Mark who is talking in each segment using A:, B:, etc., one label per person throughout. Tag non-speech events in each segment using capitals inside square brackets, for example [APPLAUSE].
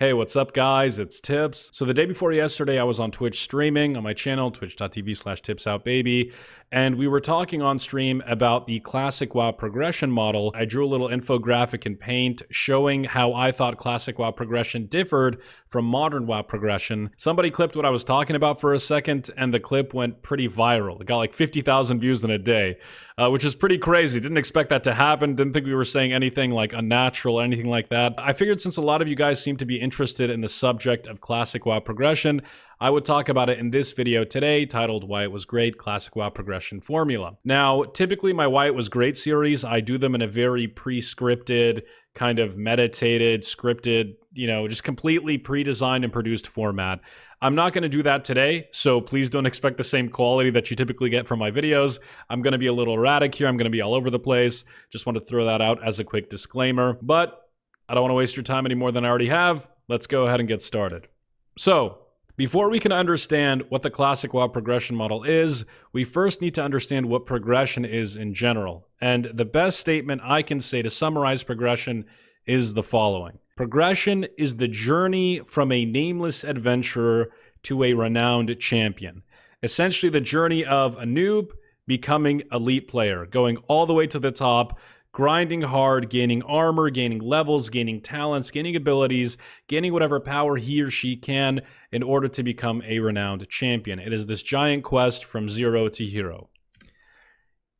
A: Hey, what's up, guys? It's Tips. So the day before yesterday, I was on Twitch streaming on my channel, twitch.tv slash tipsoutbaby, and we were talking on stream about the Classic WoW progression model. I drew a little infographic in paint showing how I thought Classic WoW progression differed from Modern WoW progression. Somebody clipped what I was talking about for a second, and the clip went pretty viral. It got like 50,000 views in a day, uh, which is pretty crazy. Didn't expect that to happen. Didn't think we were saying anything like unnatural or anything like that. I figured since a lot of you guys seem to be interested in the subject of Classic WoW progression, I would talk about it in this video today titled Why It Was Great Classic WoW Progression Formula. Now, typically my Why It Was Great series, I do them in a very pre-scripted, kind of meditated, scripted, you know, just completely pre-designed and produced format. I'm not going to do that today, so please don't expect the same quality that you typically get from my videos. I'm going to be a little erratic here. I'm going to be all over the place. Just want to throw that out as a quick disclaimer, but I don't want to waste your time any more than I already have. Let's go ahead and get started. So, before we can understand what the classic WOW progression model is, we first need to understand what progression is in general. And the best statement I can say to summarize progression is the following. Progression is the journey from a nameless adventurer to a renowned champion. Essentially the journey of a noob becoming elite player, going all the way to the top, grinding hard, gaining armor, gaining levels, gaining talents, gaining abilities, gaining whatever power he or she can in order to become a renowned champion. It is this giant quest from zero to hero.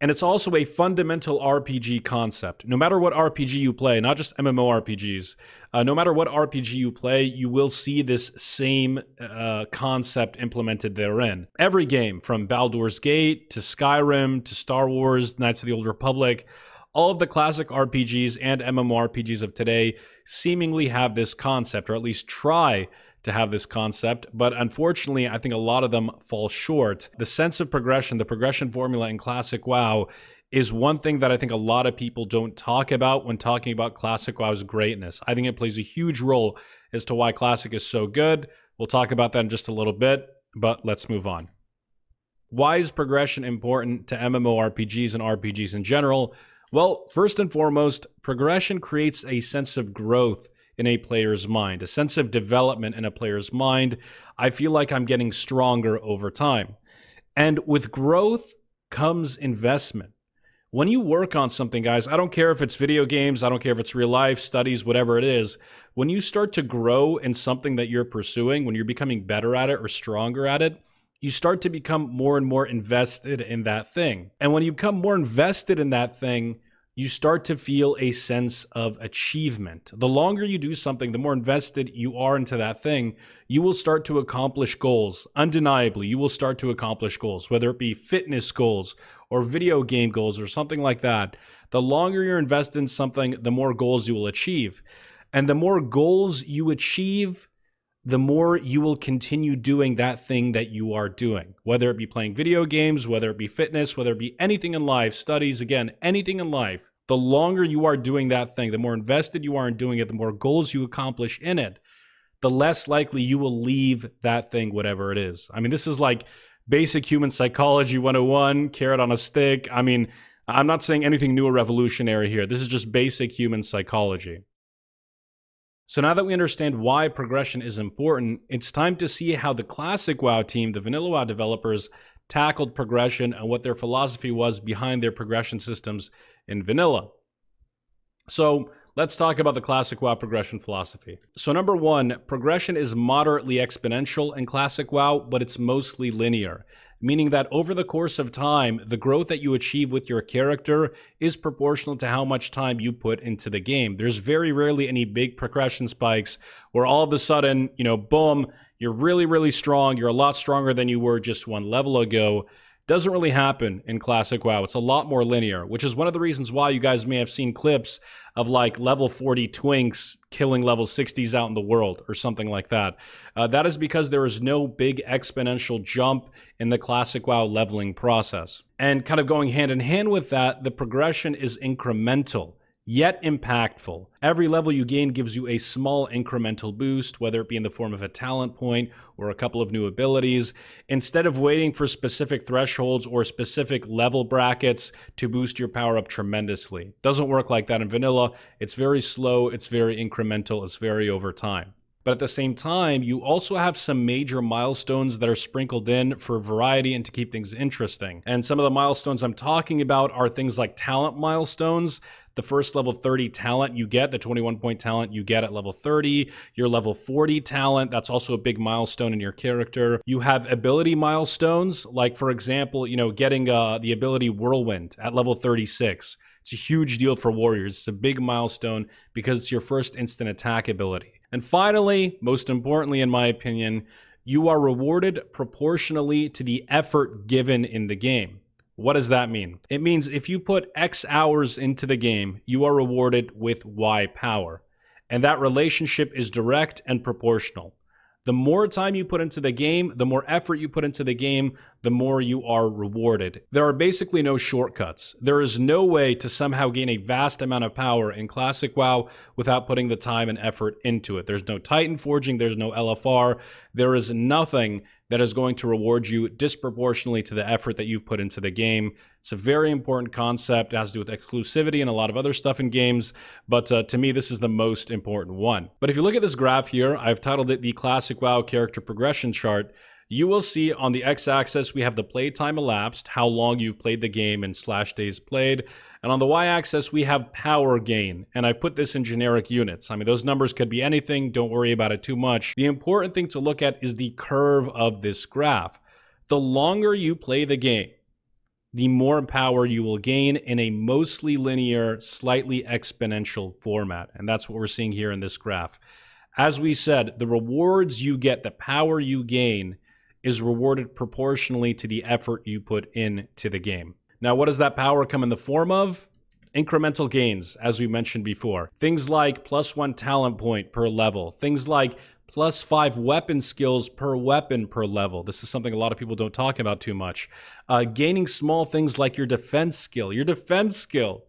A: And it's also a fundamental RPG concept. No matter what RPG you play, not just MMORPGs, uh, no matter what RPG you play, you will see this same uh, concept implemented therein. Every game, from Baldur's Gate to Skyrim to Star Wars, Knights of the Old Republic, all of the classic RPGs and MMORPGs of today seemingly have this concept, or at least try to have this concept, but unfortunately, I think a lot of them fall short. The sense of progression, the progression formula in Classic WoW is one thing that I think a lot of people don't talk about when talking about Classic WoW's greatness. I think it plays a huge role as to why Classic is so good. We'll talk about that in just a little bit, but let's move on. Why is progression important to MMORPGs and RPGs in general? Well, first and foremost, progression creates a sense of growth in a player's mind, a sense of development in a player's mind. I feel like I'm getting stronger over time. And with growth comes investment. When you work on something, guys, I don't care if it's video games, I don't care if it's real life, studies, whatever it is, when you start to grow in something that you're pursuing, when you're becoming better at it or stronger at it, you start to become more and more invested in that thing. And when you become more invested in that thing, you start to feel a sense of achievement. The longer you do something, the more invested you are into that thing, you will start to accomplish goals. Undeniably, you will start to accomplish goals, whether it be fitness goals or video game goals or something like that. The longer you're invested in something, the more goals you will achieve. And the more goals you achieve, the more you will continue doing that thing that you are doing, whether it be playing video games, whether it be fitness, whether it be anything in life, studies, again, anything in life. The longer you are doing that thing, the more invested you are in doing it, the more goals you accomplish in it, the less likely you will leave that thing, whatever it is. I mean, this is like basic human psychology 101, carrot on a stick. I mean, I'm not saying anything new or revolutionary here. This is just basic human psychology. So now that we understand why progression is important, it's time to see how the classic WoW team, the vanilla WoW developers, tackled progression and what their philosophy was behind their progression systems in vanilla. So let's talk about the classic WoW progression philosophy. So number one, progression is moderately exponential in classic WoW, but it's mostly linear meaning that over the course of time, the growth that you achieve with your character is proportional to how much time you put into the game. There's very rarely any big progression spikes where all of a sudden, you know, boom, you're really, really strong. You're a lot stronger than you were just one level ago doesn't really happen in classic WoW. It's a lot more linear, which is one of the reasons why you guys may have seen clips of like level 40 twinks killing level 60s out in the world or something like that. Uh, that is because there is no big exponential jump in the classic WoW leveling process. And kind of going hand in hand with that, the progression is incremental yet impactful. Every level you gain gives you a small incremental boost, whether it be in the form of a talent point or a couple of new abilities. Instead of waiting for specific thresholds or specific level brackets to boost your power up tremendously. Doesn't work like that in vanilla. It's very slow, it's very incremental, it's very over time. But at the same time, you also have some major milestones that are sprinkled in for variety and to keep things interesting. And some of the milestones I'm talking about are things like talent milestones the first level 30 talent you get, the 21 point talent you get at level 30, your level 40 talent, that's also a big milestone in your character. You have ability milestones, like for example, you know, getting uh, the ability Whirlwind at level 36. It's a huge deal for Warriors. It's a big milestone because it's your first instant attack ability. And finally, most importantly, in my opinion, you are rewarded proportionally to the effort given in the game. What does that mean? It means if you put X hours into the game, you are rewarded with Y power. And that relationship is direct and proportional. The more time you put into the game, the more effort you put into the game, the more you are rewarded. There are basically no shortcuts. There is no way to somehow gain a vast amount of power in Classic WoW without putting the time and effort into it. There's no Titan forging, there's no LFR, there is nothing that is going to reward you disproportionately to the effort that you've put into the game. It's a very important concept. It has to do with exclusivity and a lot of other stuff in games, but uh, to me, this is the most important one. But if you look at this graph here, I've titled it the Classic WoW Character Progression Chart you will see on the x-axis we have the play time elapsed, how long you've played the game in slash days played. And on the y-axis we have power gain, and I put this in generic units. I mean, those numbers could be anything, don't worry about it too much. The important thing to look at is the curve of this graph. The longer you play the game, the more power you will gain in a mostly linear, slightly exponential format. And that's what we're seeing here in this graph. As we said, the rewards you get, the power you gain, is rewarded proportionally to the effort you put into the game. Now, what does that power come in the form of? Incremental gains, as we mentioned before. Things like plus one talent point per level, things like plus five weapon skills per weapon per level. This is something a lot of people don't talk about too much. Uh, gaining small things like your defense skill. Your defense skill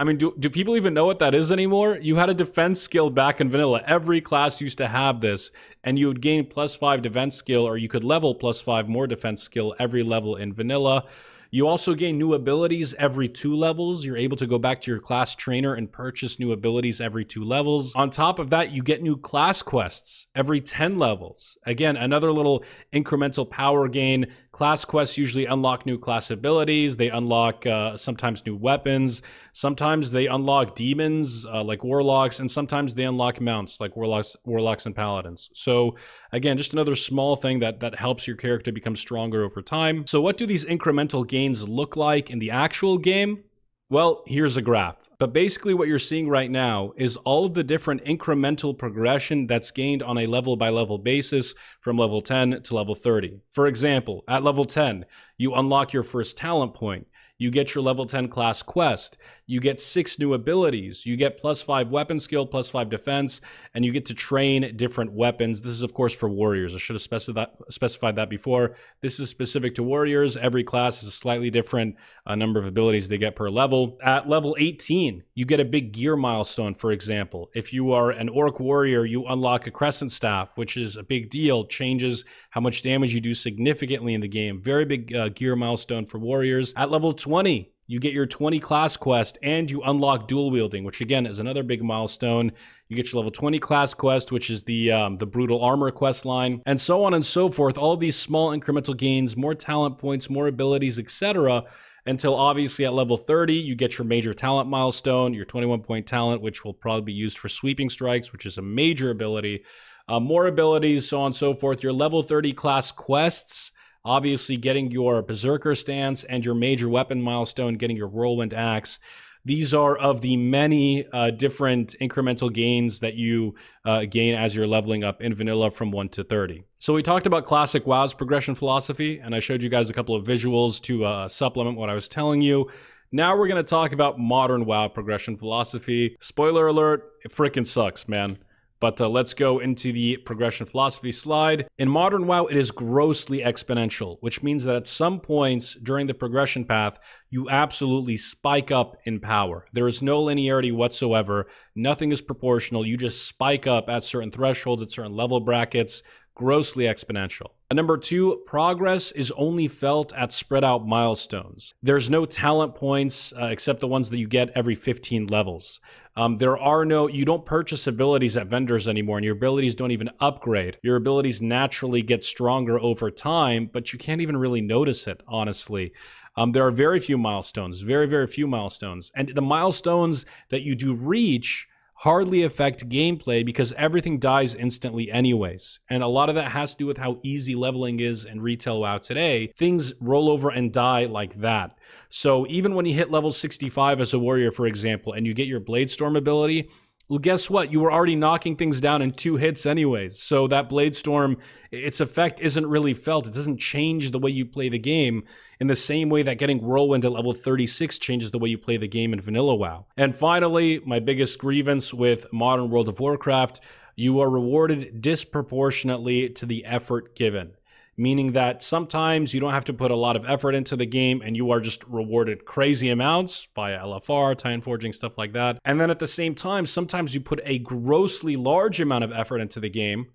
A: I mean, do, do people even know what that is anymore? You had a defense skill back in vanilla. Every class used to have this, and you would gain plus five defense skill, or you could level plus five more defense skill every level in vanilla. You also gain new abilities every two levels. You're able to go back to your class trainer and purchase new abilities every two levels. On top of that, you get new class quests every 10 levels. Again, another little incremental power gain. Class quests usually unlock new class abilities. They unlock uh, sometimes new weapons. Sometimes they unlock demons uh, like warlocks, and sometimes they unlock mounts like warlocks, warlocks and paladins. So again, just another small thing that that helps your character become stronger over time. So what do these incremental gains gains look like in the actual game? Well, here's a graph. But basically what you're seeing right now is all of the different incremental progression that's gained on a level by level basis from level 10 to level 30. For example, at level 10, you unlock your first talent point. You get your level 10 class quest you get six new abilities. You get plus five weapon skill, plus five defense, and you get to train different weapons. This is, of course, for warriors. I should have specified that, specified that before. This is specific to warriors. Every class has a slightly different uh, number of abilities they get per level. At level 18, you get a big gear milestone, for example. If you are an orc warrior, you unlock a crescent staff, which is a big deal, changes how much damage you do significantly in the game. Very big uh, gear milestone for warriors. At level 20, you get your 20 class quest and you unlock dual wielding, which again is another big milestone. You get your level 20 class quest, which is the um, the brutal armor quest line, and so on and so forth. All these small incremental gains, more talent points, more abilities, etc until obviously at level 30 you get your major talent milestone your 21 point talent which will probably be used for sweeping strikes which is a major ability uh, more abilities so on and so forth your level 30 class quests obviously getting your berserker stance and your major weapon milestone, getting your whirlwind axe. These are of the many uh, different incremental gains that you uh, gain as you're leveling up in vanilla from 1 to 30. So, we talked about classic WoW's progression philosophy, and I showed you guys a couple of visuals to uh, supplement what I was telling you. Now we're going to talk about modern WoW progression philosophy. Spoiler alert, it freaking sucks, man. But uh, let's go into the progression philosophy slide. In modern WoW, it is grossly exponential, which means that at some points during the progression path, you absolutely spike up in power. There is no linearity whatsoever. Nothing is proportional. You just spike up at certain thresholds, at certain level brackets, grossly exponential. Uh, number two, progress is only felt at spread out milestones. There's no talent points uh, except the ones that you get every 15 levels. Um, there are no, you don't purchase abilities at vendors anymore, and your abilities don't even upgrade. Your abilities naturally get stronger over time, but you can't even really notice it, honestly. Um, there are very few milestones, very, very few milestones. And the milestones that you do reach hardly affect gameplay because everything dies instantly anyways. And a lot of that has to do with how easy leveling is in retail WoW today. Things roll over and die like that. So even when you hit level 65 as a warrior, for example, and you get your Bladestorm ability, well, guess what? You were already knocking things down in two hits anyways. So that blade storm, its effect isn't really felt. It doesn't change the way you play the game in the same way that getting Whirlwind at level 36 changes the way you play the game in Vanilla WoW. And finally, my biggest grievance with modern World of Warcraft, you are rewarded disproportionately to the effort given meaning that sometimes you don't have to put a lot of effort into the game and you are just rewarded crazy amounts via LFR, Titan forging, stuff like that. And then at the same time, sometimes you put a grossly large amount of effort into the game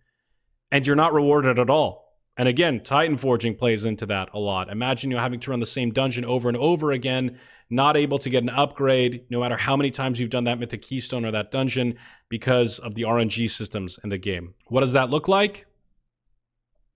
A: and you're not rewarded at all. And again, Titan Forging plays into that a lot. Imagine you having to run the same dungeon over and over again, not able to get an upgrade, no matter how many times you've done that mythic keystone or that dungeon, because of the RNG systems in the game. What does that look like?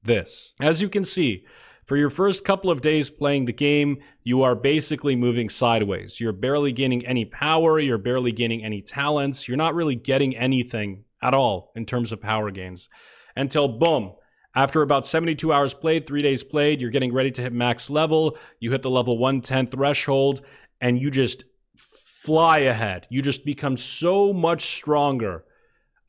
A: this. As you can see, for your first couple of days playing the game, you are basically moving sideways. You're barely gaining any power, you're barely gaining any talents, you're not really getting anything at all in terms of power gains until boom. After about 72 hours played, three days played, you're getting ready to hit max level. You hit the level 110 threshold and you just fly ahead. You just become so much stronger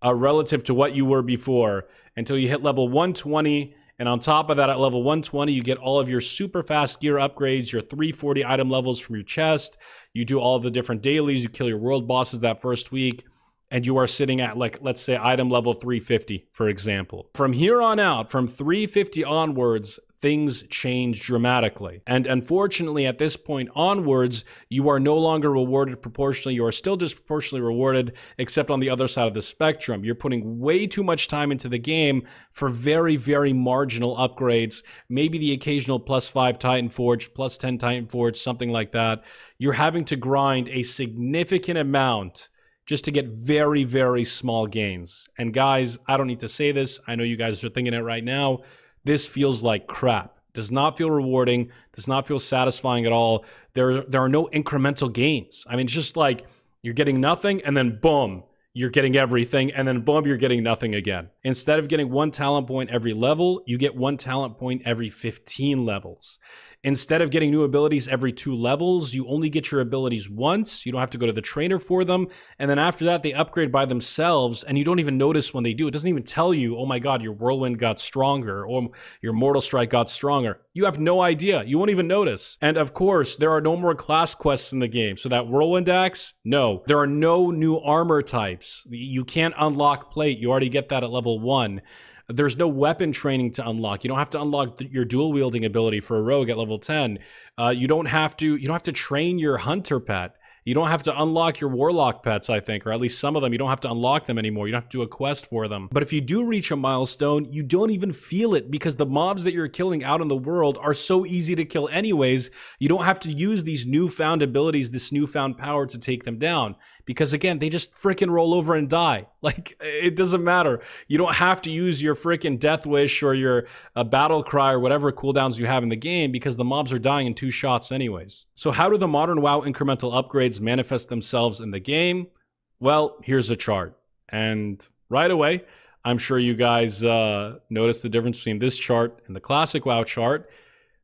A: uh, relative to what you were before until you hit level 120 and on top of that, at level 120, you get all of your super fast gear upgrades, your 340 item levels from your chest. You do all the different dailies, you kill your world bosses that first week and you are sitting at like let's say item level 350 for example from here on out from 350 onwards things change dramatically and unfortunately at this point onwards you are no longer rewarded proportionally you are still disproportionately rewarded except on the other side of the spectrum you're putting way too much time into the game for very very marginal upgrades maybe the occasional plus 5 titan forge plus 10 titan forge something like that you're having to grind a significant amount just to get very, very small gains. And guys, I don't need to say this. I know you guys are thinking it right now. This feels like crap. Does not feel rewarding, does not feel satisfying at all. There, there are no incremental gains. I mean, it's just like you're getting nothing and then boom, you're getting everything, and then boom, you're getting nothing again. Instead of getting one talent point every level, you get one talent point every 15 levels. Instead of getting new abilities every two levels, you only get your abilities once. You don't have to go to the trainer for them. And then after that, they upgrade by themselves, and you don't even notice when they do. It doesn't even tell you, oh my God, your whirlwind got stronger or your mortal strike got stronger. You have no idea. You won't even notice. And of course, there are no more class quests in the game. So that whirlwind axe, no. There are no new armor types. You can't unlock plate. You already get that at level one. There's no weapon training to unlock. You don't have to unlock your dual wielding ability for a rogue at level 10. Uh, you don't have to you don't have to train your hunter pet. You don't have to unlock your warlock pets, I think, or at least some of them. You don't have to unlock them anymore. You don't have to do a quest for them. But if you do reach a milestone, you don't even feel it because the mobs that you're killing out in the world are so easy to kill anyways. You don't have to use these newfound abilities, this newfound power to take them down because again, they just freaking roll over and die. [LAUGHS] Like it doesn't matter. You don't have to use your freaking death wish or your uh, battle cry or whatever cooldowns you have in the game because the mobs are dying in two shots anyways. So how do the modern WoW incremental upgrades manifest themselves in the game? Well, here's a chart. And right away, I'm sure you guys uh, noticed the difference between this chart and the classic WoW chart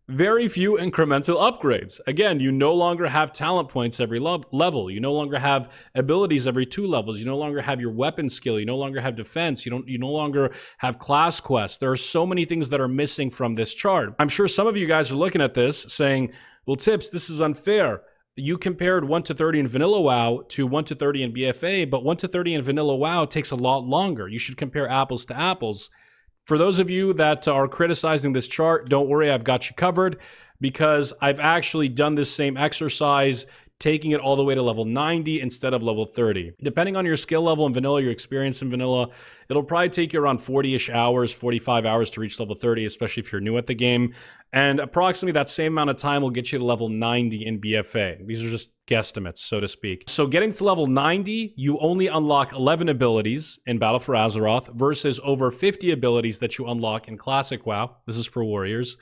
A: very few incremental upgrades. Again, you no longer have talent points every level. You no longer have abilities every two levels. You no longer have your weapon skill. You no longer have defense. You don't you no longer have class quests. There are so many things that are missing from this chart. I'm sure some of you guys are looking at this saying, "Well, tips, this is unfair." You compared 1 to 30 in Vanilla WoW to 1 to 30 in BFA, but 1 to 30 in Vanilla WoW takes a lot longer. You should compare apples to apples. For those of you that are criticizing this chart, don't worry, I've got you covered because I've actually done this same exercise taking it all the way to level 90 instead of level 30. Depending on your skill level in vanilla, your experience in vanilla, it'll probably take you around 40-ish hours, 45 hours to reach level 30, especially if you're new at the game. And approximately that same amount of time will get you to level 90 in BFA. These are just guesstimates, so to speak. So getting to level 90, you only unlock 11 abilities in Battle for Azeroth versus over 50 abilities that you unlock in Classic WoW. This is for warriors.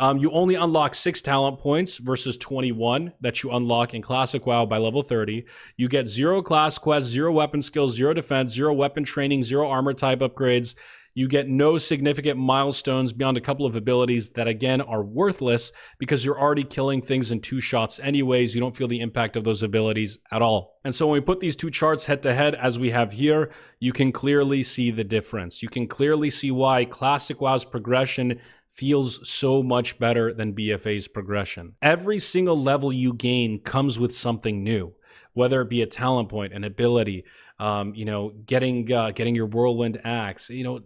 A: Um, you only unlock six talent points versus 21 that you unlock in Classic WoW by level 30. You get zero class quests, zero weapon skills, zero defense, zero weapon training, zero armor type upgrades. You get no significant milestones beyond a couple of abilities that, again, are worthless because you're already killing things in two shots, anyways. You don't feel the impact of those abilities at all. And so, when we put these two charts head to head, as we have here, you can clearly see the difference. You can clearly see why Classic WoW's progression feels so much better than BFA's progression. Every single level you gain comes with something new, whether it be a talent point, an ability, um, you know, getting uh, getting your whirlwind axe, you know,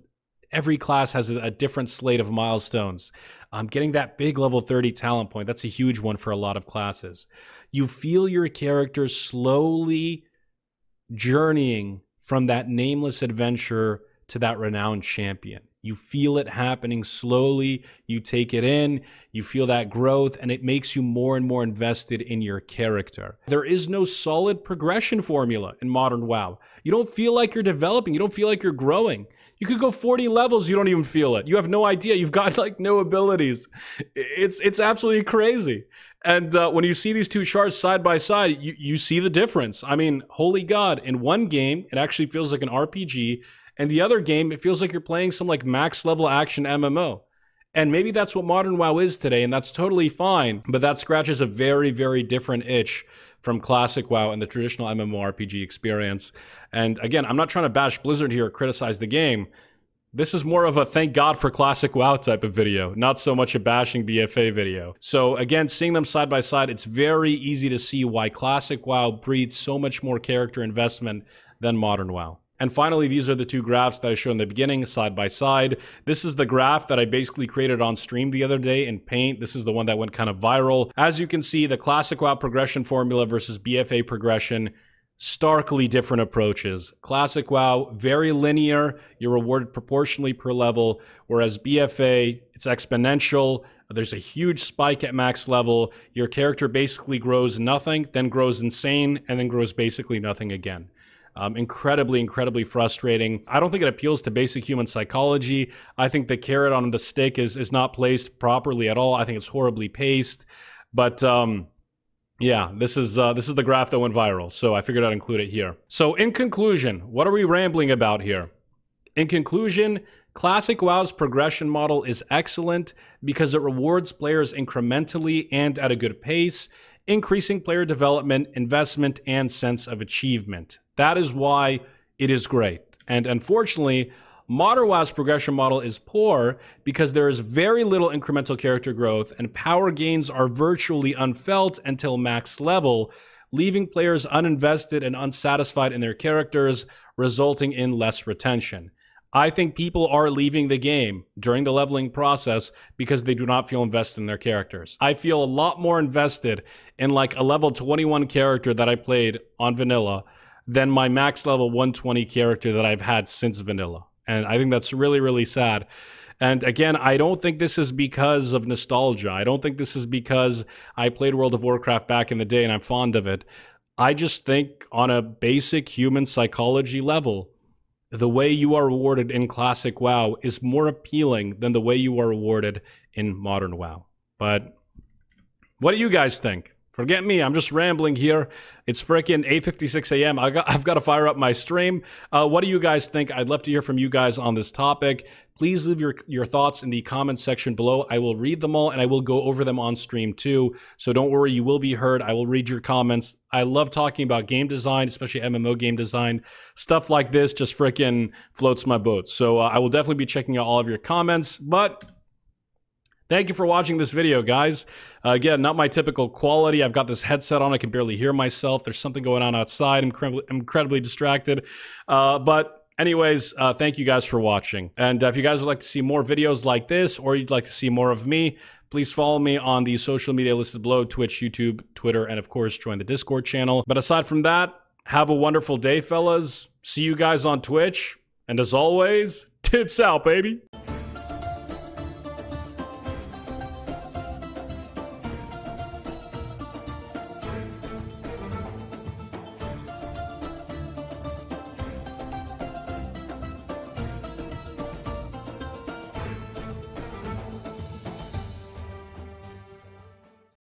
A: every class has a different slate of milestones. Um, getting that big level 30 talent point, that's a huge one for a lot of classes. You feel your character slowly journeying from that nameless adventurer to that renowned champion. You feel it happening slowly. You take it in, you feel that growth, and it makes you more and more invested in your character. There is no solid progression formula in modern WoW. You don't feel like you're developing, you don't feel like you're growing. You could go 40 levels, you don't even feel it. You have no idea. You've got [LAUGHS] like no abilities. It's it's absolutely crazy. And uh, when you see these two charts side by side, you, you see the difference. I mean, holy God, in one game, it actually feels like an RPG. And the other game, it feels like you're playing some like max level action MMO. And maybe that's what modern WoW is today, and that's totally fine. But that scratches a very, very different itch from classic WoW and the traditional MMORPG experience. And again, I'm not trying to bash Blizzard here or criticize the game. This is more of a thank God for classic WoW type of video, not so much a bashing BFA video. So again, seeing them side by side, it's very easy to see why classic WoW breeds so much more character investment than modern WoW. And finally, these are the two graphs that I showed in the beginning side by side. This is the graph that I basically created on stream the other day in Paint. This is the one that went kind of viral. As you can see, the classic WoW progression formula versus BFA progression starkly different approaches. Classic WoW, very linear. You're rewarded proportionally per level, whereas BFA, it's exponential. There's a huge spike at max level. Your character basically grows nothing, then grows insane, and then grows basically nothing again. Um, incredibly, incredibly frustrating. I don't think it appeals to basic human psychology. I think the carrot on the stick is is not placed properly at all. I think it's horribly paced. But um, yeah, this is uh, this is the graph that went viral, so I figured I'd include it here. So in conclusion, what are we rambling about here? In conclusion, Classic WoW's progression model is excellent because it rewards players incrementally and at a good pace, increasing player development, investment, and sense of achievement. That is why it is great. And unfortunately, modern WAS progression model is poor because there is very little incremental character growth and power gains are virtually unfelt until max level, leaving players uninvested and unsatisfied in their characters, resulting in less retention. I think people are leaving the game during the leveling process because they do not feel invested in their characters. I feel a lot more invested in like a level 21 character that I played on vanilla than my max level 120 character that I've had since vanilla. And I think that's really, really sad. And again, I don't think this is because of nostalgia. I don't think this is because I played World of Warcraft back in the day and I'm fond of it. I just think on a basic human psychology level, the way you are rewarded in classic WoW is more appealing than the way you are rewarded in modern WoW. But what do you guys think? Forget me, I'm just rambling here. It's freaking 8:56 a.m. I got, [LAUGHS] I've got to fire up my stream. Uh, what do you guys think? I'd love to hear from you guys on this topic. Please leave your your thoughts in the comments section below. I will read them all and I will go over them on stream too. So don't worry, you will be heard. I will read your comments. I love talking about game design, especially MMO game design. Stuff like this just freaking floats my boat. So uh, I will definitely be checking out all of your comments. But Thank you for watching this video, guys. Uh, again, not my typical quality. I've got this headset on. I can barely hear myself. There's something going on outside. I'm incredibly, incredibly distracted. Uh, but anyways, uh, thank you guys for watching. And if you guys would like to see more videos like this or you'd like to see more of me, please follow me on the social media listed below, Twitch, YouTube, Twitter, and of course, join the Discord channel. But aside from that, have a wonderful day, fellas. See you guys on Twitch. And as always, [LAUGHS] tips out, baby.